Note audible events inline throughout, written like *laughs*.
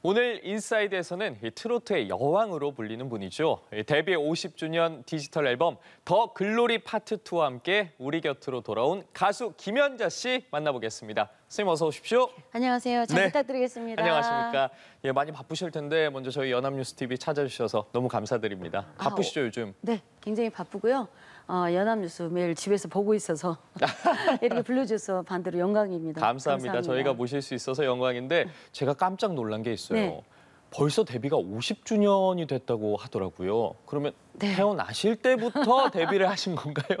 오늘 인사이드에서는 트로트의 여왕으로 불리는 분이죠. 데뷔 50주년 디지털 앨범 더 글로리 파트 2와 함께 우리 곁으로 돌아온 가수 김연자 씨 만나보겠습니다. 선생님 어서 오십시오. 안녕하세요. 잘 네. 부탁드리겠습니다. 안녕하십니까. 예, 많이 바쁘실 텐데 먼저 저희 연합뉴스TV 찾아주셔서 너무 감사드립니다. 아, 바쁘시죠 아, 요즘? 네, 굉장히 바쁘고요. 어, 연합뉴스 매일 집에서 보고 있어서 *laughs* 이렇게 불러주셔서 반대로 영광입니다. 감사합니다. 감사합니다. 저희가 모실 수 있어서 영광인데 제가 깜짝 놀란 게 있어요. 네. 벌써 데뷔가 50주년이 됐다고 하더라고요. 그러면 네. 태어나실 때부터 *laughs* 데뷔를 하신 건가요?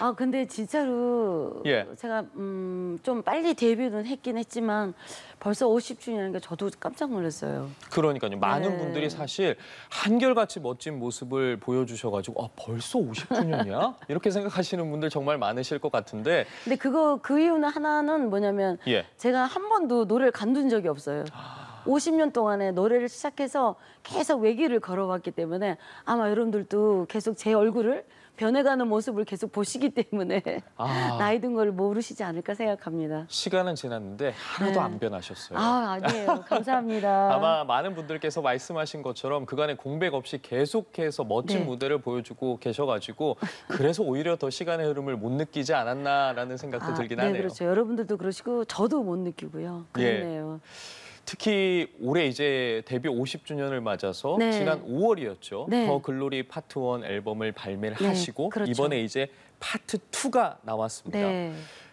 아 근데 진짜로 예. 제가 음, 좀 빨리 데뷔는 했긴 했지만 벌써 50주년이니까 저도 깜짝 놀랐어요. 그러니까요. 많은 네. 분들이 사실 한결같이 멋진 모습을 보여주셔가지고 아 벌써 50주년이야? 이렇게 생각하시는 분들 정말 많으실 것 같은데. 근데 그거 그 이유는 하나는 뭐냐면 예. 제가 한 번도 노래를 간둔 적이 없어요. 아, 50년 동안에 노래를 시작해서 계속 외길을 걸어왔기 때문에 아마 여러분들도 계속 제 얼굴을 변해가는 모습을 계속 보시기 때문에 아. *laughs* 나이 든 걸 모르시지 않을까 생각합니다. 시간은 지났는데 하나도 네. 안 변하셨어요. 아, 아니에요. *laughs* 감사합니다. 아마 많은 분들께서 말씀하신 것처럼 그간의 공백 없이 계속해서 멋진 네. 무대를 보여주고 계셔가지고 *laughs* 그래서 오히려 더 시간의 흐름을 못 느끼지 않았나라는 생각도 아, 들긴 네, 하네요. 네, 그렇죠. 여러분들도 그러시고 저도 못 느끼고요. 예. 그렇네요. 예. 특히 올해 이제 데뷔 50주년을 맞아서 네. 지난 5월이었죠. 네. 더 글로리 파트 1 앨범을 발매를 네, 하시고 그렇죠. 이번에 이제 파트 2가 나왔습니다. 네.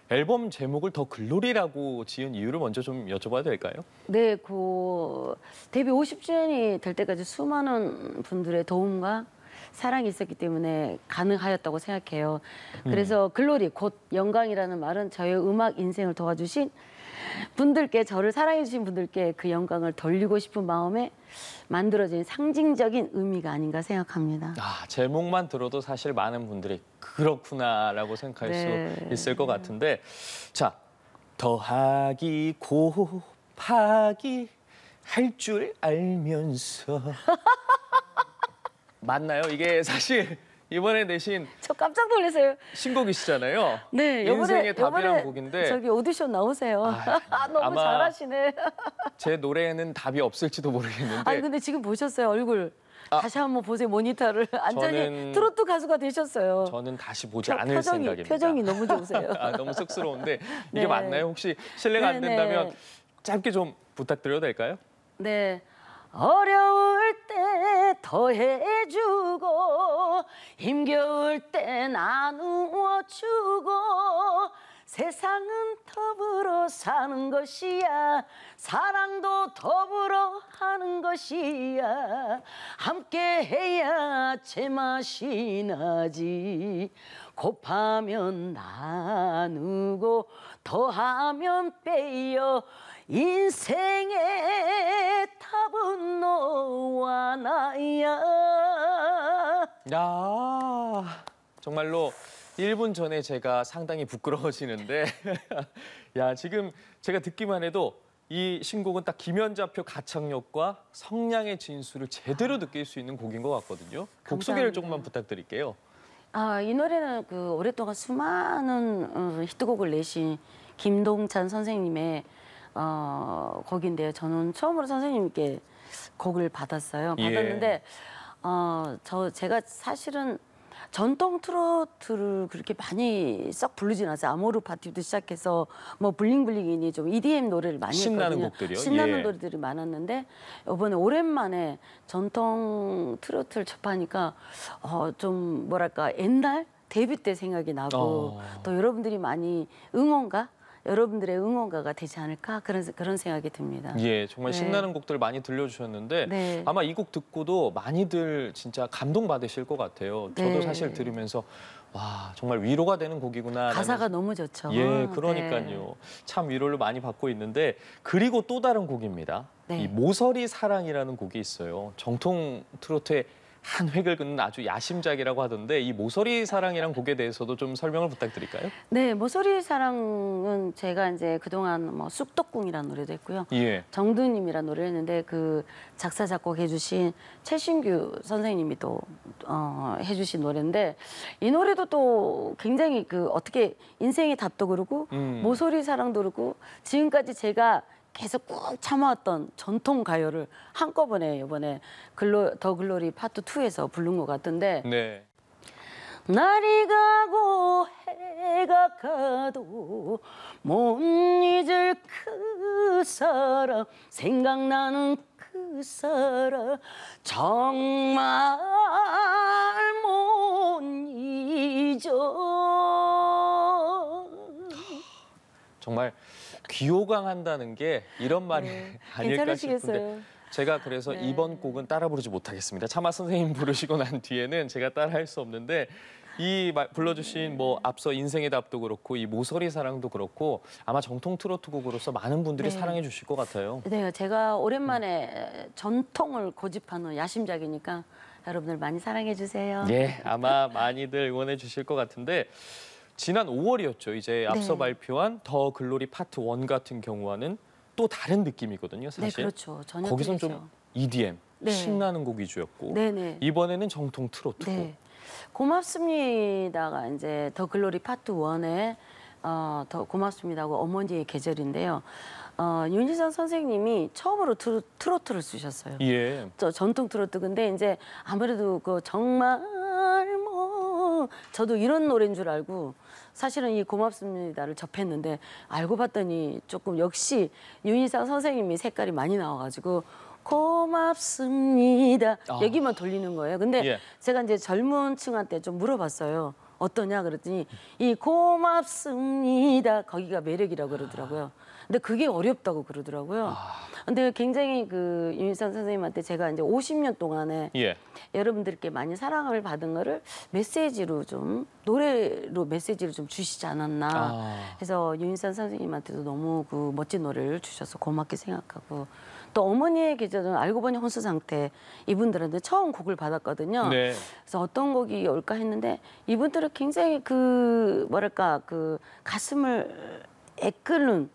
앨범 제목을 더 글로리라고 지은 이유를 먼저 좀 여쭤봐도 될까요? 네, 그 데뷔 50주년이 될 때까지 수많은 분들의 도움과 사랑이 있었기 때문에 가능하였다고 생각해요. 음. 그래서 음. 글로리, 곧 영광이라는 말은 저의 음악 인생을 도와주신 분들께 저를 사랑해 주신 분들께 그 영광을 돌리고 싶은 마음에 만들어진 상징적인 의미가 아닌가 생각합니다. 아, 제목만 들어도 사실 많은 분들이 그렇구나라고 생각할 네. 수 있을 것 같은데 자, 더하기 곱하기 할 줄 알면서 *laughs* 맞나요? 이게 사실 이번에 내신 저 깜짝 놀랐어요. 신곡이시잖아요. 네, 인생의 답이란 곡인데 저기 오디션 나오세요. 아, *laughs* 아 너무 잘하시네. 제 노래에는 답이 없을지도 모르겠는데. 아니 근데 지금 보셨어요 얼굴. 아, 다시 한번 보세요 모니터를 *laughs* 완전히 저는, 트로트 가수가 되셨어요. 저는 다시 보지 표, 않을 표정이, 생각입니다. 표정이 너무 좋으세요. *laughs* 아, 너무 쑥스러운데 이게 네. 맞나요? 혹시 실례가 네, 안 네. 된다면 네. 짧게 좀 부탁드려도 될까요? 네. 어려울 때 더해주고 힘겨울 때 나누어주고 세상은 더불어 사는 것이야 사랑도 더불어 하는 것이야 함께해야 제맛이 나지 곱하면 나누고 더하면 빼어 인생의 分のは와나や야 정말로 1분 전에 제가 상당히 부끄러워지는데 *laughs* 야 지금 제가 듣기만 해도 이 신곡은 딱 김연자표 가창력과 성량의 진수를 제대로 느낄 수 있는 곡인 것 같거든요. 곡 소개를 조금만 부탁드릴게요. 아, 이 노래는 그 오랫동안 수많은 어, 히트곡을 내신 김동찬 선생님의 어, 거기인데요. 저는 처음으로 선생님께 곡을 받았어요. 예. 받았는데 예. 어, 저 제가 사실은 전통 트로트를 그렇게 많이 썩 부르진 않아어요 아모르 파티도 시작해서 뭐 블링블링이니 좀 EDM 노래를 많이 신나는 했거든요. 곡들이요? 신나는 예. 노래들이 많았는데 이번에 오랜만에 전통 트로트를 접하니까 어, 좀 뭐랄까 옛날 데뷔 때 생각이 나고 어... 또 여러분들이 많이 응원가 여러분들의 응원가가 되지 않을까 그런 그런 생각이 듭니다. 예, 정말 네. 신나는 곡들 많이 들려주셨는데 네. 아마 이 곡 듣고도 많이들 진짜 감동 받으실 것 같아요. 저도 네. 사실 들으면서 와 정말 위로가 되는 곡이구나. 가사가 너무 좋죠. 예, 네. 그러니까요. 참 위로를 많이 받고 있는데 그리고 또 다른 곡입니다. 네. 이 모서리 사랑이라는 곡이 있어요. 정통 트로트의 한 획을 긋는 아주 야심작이라고 하던데 이 모서리 사랑이란 곡에 대해서도 좀 설명을 부탁드릴까요? 네, 모서리 사랑은 제가 이제 그동안 뭐 쑥덕궁이라는 노래도 했고요. 예. 정두님이라는 노래를 했는데 그 작사 작곡해 주신 최신규 선생님이 또 어, 해주신 노래인데 이 노래도 또 굉장히 그 어떻게 인생의 답도 그러고 음. 모서리 사랑도 그러고 지금까지 제가 계속 꾹 참아왔던 전통 가요를 한꺼번에 이번에 글로, 더 글로리 파트 2에서 부른 것 같은데 네. 날이 가고 해가 가도 못 잊을 그 사람 생각나는 그 사람 정말 못 잊어 정말 귀호강한다는 게 이런 말이 네. *laughs* 아닐까 싶은데 제가 그래서 네. 이번 곡은 따라 부르지 못하겠습니다. 차마 선생님 부르시고 난 뒤에는 제가 따라 할수 없는데 이 불러주신 뭐 앞서 인생의 답도 그렇고 이 모서리 사랑도 그렇고 아마 정통 트로트 곡으로서 많은 분들이 네. 사랑해 주실 것 같아요. 네, 제가 오랜만에 전통을 고집하는 야심작이니까 여러분들 많이 사랑해 주세요. 예, 아마 많이들 응원해 주실 것 같은데 지난 5월이었죠. 이제 네. 앞서 네. 발표한 더 글로리 파트 1 같은 경우와는 또 다른 느낌이거든요, 네, 사실. 네, 그렇죠. 전혀 거기선 틀리죠. 좀 EDM, 네. 신나는 곡 위주였고 네네. 네. 이번에는 정통 트로트고. 네. 고맙습니다가 이제 더 글로리 파트 1에 어, 더 고맙습니다고 어머니의 계절인데요. 어, 윤지선 선생님이 처음으로 트로, 트로트를 쓰셨어요. 예. 저 전통 트로트 근데 이제 아무래도 그 정말 저도 이런 노래인 줄 알고 사실은 이 고맙습니다를 접했는데 알고 봤더니 조금 역시 윤희상 선생님이 색깔이 많이 나와가지고 고맙습니다 아. 여기만 돌리는 거예요. 근데 예. 제가 이제 젊은 층한테 좀 물어봤어요. 어떠냐 그랬더니 이 고맙습니다 거기가 매력이라고 그러더라고요. 근데 그게 어렵다고 그러더라고요. 아... 근데 굉장히 그 윤희선 선생님한테 제가 이제 50년 동안에 예. 여러분들께 많이 사랑을 받은 거를 메시지로 좀 노래로 메시지를 좀 주시지 않았나. 아... 그서 윤희선 선생님한테도 너무 그 멋진 노래를 주셔서 고맙게 생각하고 또 어머니의 계절은 알고 보니 혼수 상태 이분들한테 처음 곡을 받았거든요. 네. 그래서 어떤 곡이 올까 했는데 이분들은 굉장히 그 뭐랄까 그 가슴을 애끓는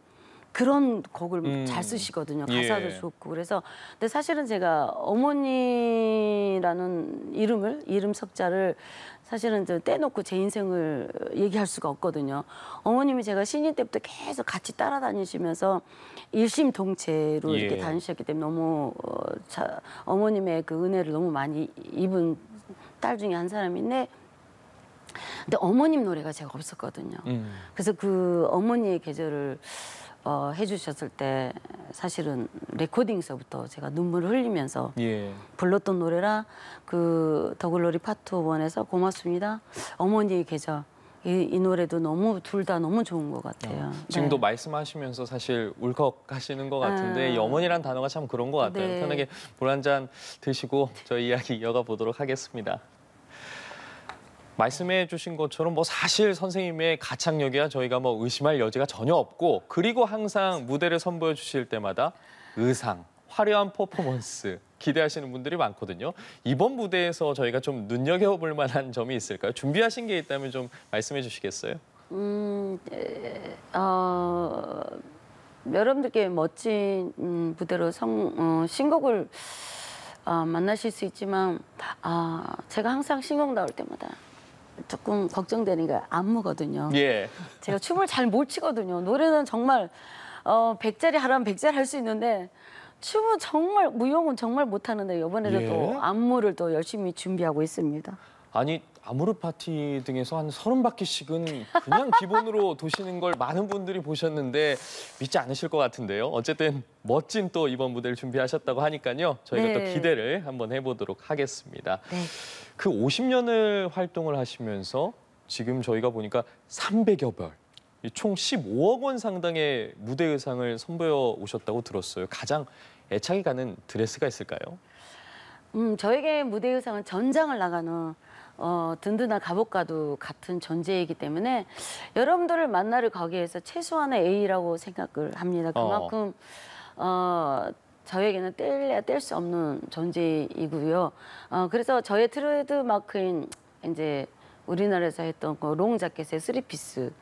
그런 곡을 음. 잘 쓰시거든요. 예. 가사도 예. 좋고 그래서 근데 사실은 제가 어머니라는 이름을 이름 석자를 사실은 떼놓고 제 인생을 얘기할 수가 없거든요. 어머님이 제가 신인 때부터 계속 같이 따라다니시면서 일심동체로 예. 이렇게 다니셨기 때문에 너무 어, 자, 어머님의 그 은혜를 너무 많이 입은 딸 중에 한 사람인데 근데 어머님 노래가 제가 없었거든요. 음. 그래서 그 어머니의 계절을 어, 해주셨을 때 사실은 레코딩서부터 제가 눈물을 흘리면서 예. 불렀던 노래라 그 더글로리 파트 원에서 고맙습니다. 어머니의 계좌 이, 이 노래도 너무 둘 다 너무 좋은 것 같아요. 어, 지금도 네. 말씀하시면서 사실 울컥하시는 것 같은데 아... 어머니란 단어가 참 그런 것 같아요. 네. 편하게 물한잔 드시고 저희 이야기 이어가 보도록 하겠습니다. 말씀해 주신 것처럼 뭐 사실 선생님의 가창력이야 저희가 뭐 의심할 여지가 전혀 없고 그리고 항상 무대를 선보여 주실 때마다 의상, 화려한 퍼포먼스 기대하시는 분들이 많거든요. 이번 무대에서 저희가 좀 눈여겨볼 만한 점이 있을까요? 준비하신 게 있다면 좀 말씀해 주시겠어요? 음, 어, 여러분들께 멋진 음, 무대로 성, 어, 신곡을 어, 만나실 수 있지만 아, 제가 항상 신곡 나올 때마다 조금 걱정되는 게 안무거든요. 예. 제가 춤을 잘못 추거든요. 노래는 정말 어, 100자리 하라면 100자리 할 수 있는데 춤은 정말 무용은 정말 못하는데 이번에도 예. 또 안무를 또 열심히 준비하고 있습니다. 아니 아모르 파티 등에서 한 서른 바퀴씩은 그냥 *laughs* 기본으로 도시는 걸 많은 분들이 보셨는데 믿지 않으실 것 같은데요. 어쨌든 멋진 또 이번 무대를 준비하셨다고 하니까요. 저희가 네. 또 기대를 한번 해보도록 하겠습니다. 네. 그 50년을 활동을 하시면서 지금 저희가 보니까 300여 벌, 총 15억 원 상당의 무대 의상을 선보여 오셨다고 들었어요. 가장 애착이 가는 드레스가 있을까요? 음, 저에게 무대 의상은 전장을 나가는 어, 든든한 갑옷과도 같은 존재이기 때문에 여러분들을 만나러 가기 위해서 최소한의 A라고 생각을 합니다. 어. 그만큼 어. 어, 저에게는 뗄래야 뗄 수 없는 존재이고요. 어, 그래서 저의 트레이드 마크인 이제 우리나라에서 했던 그롱 자켓의 쓰리피스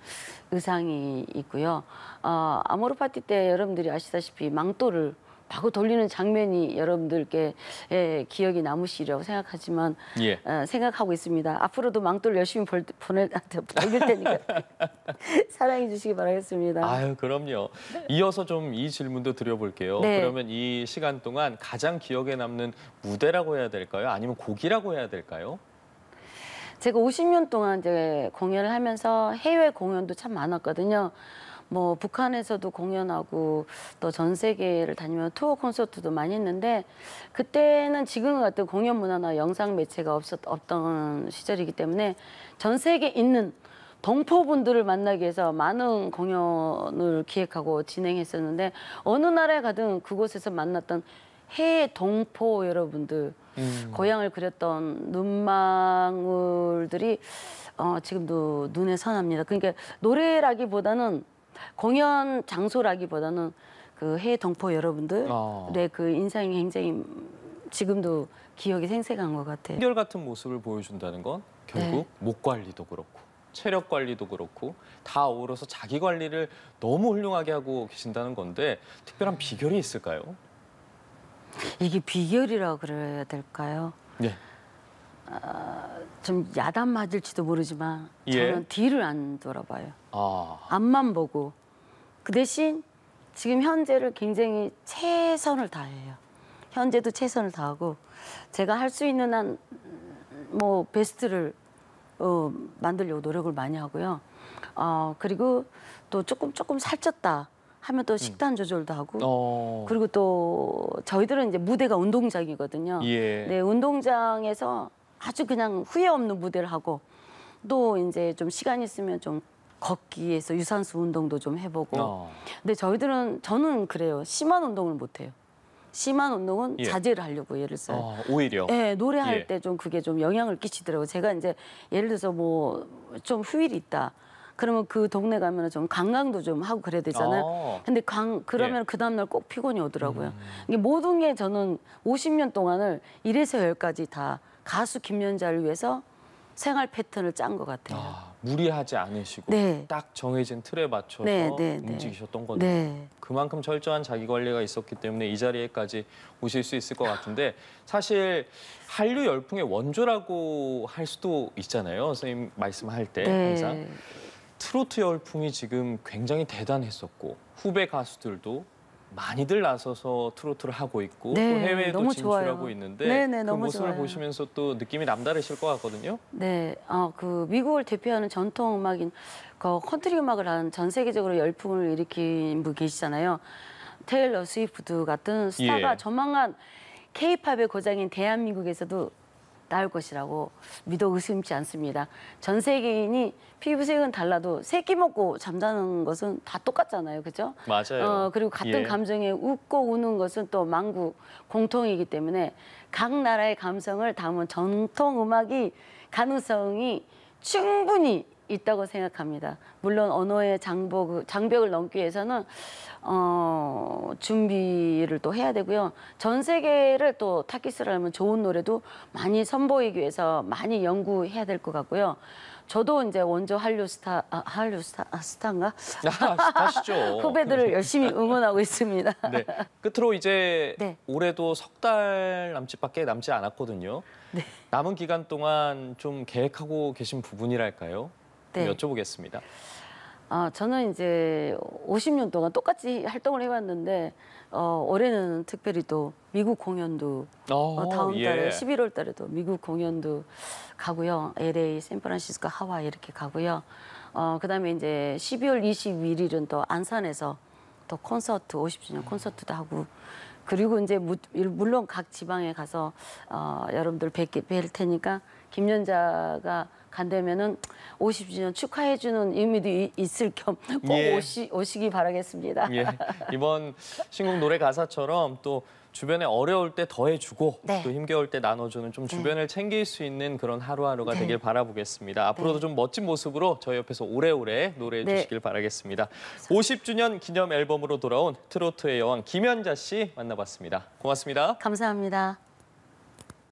의상이 있고요. 어, 아모르 파티 때 여러분들이 아시다시피 망토를 바로 돌리는 장면이 여러분들께 예, 기억이 남으시리라고 생각하지만 예. 어, 생각하고 있습니다. 앞으로도 망돌 열심히 벌, 보낼 아, 돌릴 테니까 *laughs* 사랑해 주시기 바라겠습니다. 아유 그럼요. 네. 이어서 좀 이 질문도 드려볼게요. 네. 그러면 이 시간 동안 가장 기억에 남는 무대라고 해야 될까요? 아니면 곡이라고 해야 될까요? 제가 50년 동안 이제 공연을 하면서 해외 공연도 참 많았거든요. 뭐 북한에서도 공연하고 또 전 세계를 다니면 투어 콘서트도 많이 했는데 그때는 지금과 같은 공연 문화나 영상 매체가 없었, 없던 시절이기 때문에 전 세계에 있는 동포분들을 만나기 위해서 많은 공연을 기획하고 진행했었는데 어느 나라에 가든 그곳에서 만났던 해외 동포 여러분들 음. 고향을 그렸던 눈망울들이 어, 지금도 눈에 선합니다. 그러니까 노래라기보다는 공연 장소라기보다는 그 해외 동포 여러분들의 아. 그 인상이 굉장히 지금도 기억이 생생한 것 같아요. 한결 같은 모습을 보여준다는 건 결국 네. 목 관리도 그렇고 체력 관리도 그렇고 다 어우러서 자기 관리를 너무 훌륭하게 하고 계신다는 건데 특별한 비결이 있을까요? 이게 비결이라 그래야 될까요? 네. 어, 좀 야단 맞을지도 모르지만 예. 저는 뒤를 안 돌아봐요. 아. 앞만 보고 그 대신 지금 현재를 굉장히 최선을 다해요. 현재도 최선을 다하고 제가 할 수 있는 한 뭐 베스트를 어, 만들려고 노력을 많이 하고요. 어, 그리고 또 조금 조금 살쪘다 하면 또 음. 식단 조절도 하고 어... 그리고 또 저희들은 이제 무대가 운동장이거든요. 예. 네, 운동장에서 아주 그냥 후회 없는 무대를 하고 또 이제 좀 시간 있으면 좀 걷기에서 유산소 운동도 좀 해보고. 어. 근데 저희들은 저는 그래요. 심한 운동을 못 해요. 심한 운동은 예. 자제를 하려고 예를 써요. 어, 오히려. 예, 노래할 예. 때좀 그게 좀 영향을 끼치더라고요. 제가 이제 예를 들어서 뭐좀 휴일이 있다. 그러면 그 동네 가면 좀 관광도 좀 하고 그래야 되잖아요. 어. 근데 강 그러면 예. 그 다음날 꼭 피곤이 오더라고요. 음. 이게 모든 게 저는 50년 동안을 이래서여기까지다 가수 김연자를 위해서 생활 패턴을 짠 것 같아요. 아, 무리하지 않으시고 네. 딱 정해진 틀에 맞춰서 네, 네, 네. 움직이셨던 거네 네. 그만큼 철저한 자기 관리가 있었기 때문에 이 자리에까지 오실 수 있을 것 같은데 사실 한류 열풍의 원조라고 할 수도 있잖아요. 선생님 말씀할 때 네. 항상 트로트 열풍이 지금 굉장히 대단했었고 후배 가수들도 많이들 나서서 트로트를 하고 있고 네, 또 해외에도 진출하고 좋아요. 있는데 네, 네, 그 모습을 좋아요. 보시면서 또 느낌이 남다르실 것 같거든요. 네, 어, 그 미국을 대표하는 전통 음악인 그 컨트리 음악을 한전 세계적으로 열풍을 일으킨 분 계시잖아요. 테일러 스위프트 같은 스타가 예. 조만간 케팝의 고장인 대한민국에서도 나을 것이라고 믿어 의심치 않습니다. 전 세계인이 피부색은 달라도 세끼 먹고 잠자는 것은 다 똑같잖아요. 그죠? 맞아요. 어, 그리고 같은 예. 감정에 웃고 우는 것은 또 만국 공통이기 때문에 각 나라의 감성을 담은 전통 음악이 가능성이 충분히 있다고 생각합니다. 물론 언어의 장벽, 장벽을 넘기 위해서는 어, 준비를 또 해야 되고요. 전 세계를 또 타키스를 하면 좋은 노래도 많이 선보이기 위해서 많이 연구해야 될 것 같고요. 저도 이제 원조 한류 스타, 아, 한류 스타, 아, 스타인가? 아, 시죠 *laughs* 후배들을 열심히 응원하고 있습니다. 네. 끝으로 이제 네. 올해도 석 달 남짓밖에 남지 않았거든요. 네. 남은 기간 동안 좀 계획하고 계신 부분이랄까요? 네. 여쭤보겠습니다. 아, 저는 이제 50년 동안 똑같이 활동을 해왔는데 어, 올해는 특별히 또 미국 공연도 오, 어, 다음 예. 달에 11월 달에 또 미국 공연도 가고요. LA, 샌프란시스코, 하와이 이렇게 가고요. 어, 그다음에 이제 12월 21일은 또 안산에서 또 콘서트 50주년 콘서트도 하고 그리고 이제 무, 물론 각 지방에 가서 어, 여러분들 뵐, 뵐 테니까 김연자가 간다면은 50주년 축하해주는 의미도 있을 겸꼭 *laughs* 예. 오시, 오시기 바라겠습니다. 예. 이번 신곡 노래 가사처럼 또 주변에 어려울 때 더해주고 네. 또 힘겨울 때 나눠주는 좀 네. 주변을 네. 챙길 수 있는 그런 하루하루가 네. 되길 바라보겠습니다. 앞으로도 네. 좀 멋진 모습으로 저희 옆에서 오래오래 노래해 네. 주시길 바라겠습니다. 감사합니다. 50주년 기념 앨범으로 돌아온 트로트의 여왕 김연자 씨 만나봤습니다. 고맙습니다. 감사합니다.